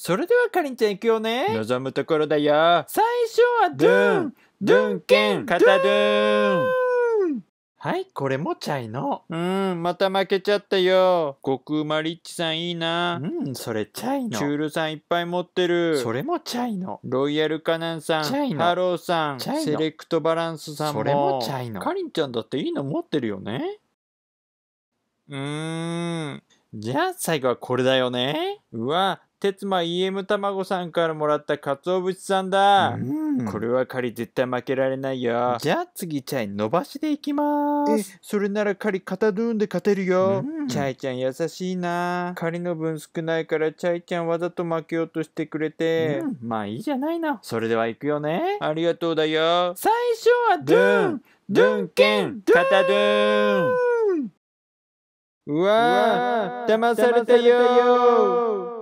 それではかりんちゃんいくよね望むところだよ最初はドゥンドゥンケンカタドゥンはいこれもチャイのうんまた負けちゃったよ悟空マリッチさんいいなうんそれチャイのチュールさんいっぱい持ってるそれもチャイのロイヤルカナンさんチャイのハローさんセレクトバランスさんもそれもチャイのかりんちゃんだっていいの持ってるよねうーんじゃあ最後はこれだよねうわ鉄馬 EM 卵さんからもらった鰹節さんだ。うん、これは狩り絶対負けられないよ。じゃあ次、チャイ伸ばしていきます。それなら狩り肩ドゥーンで勝てるよ。うん、チャイちゃん優しいな。狩りの分少ないからチャイちゃんわざと負けようとしてくれて。うん、まあいいじゃないな。それでは行くよね。ありがとうだよ。最初はドゥーンドゥンケン肩ドゥーンうわー騙されたよ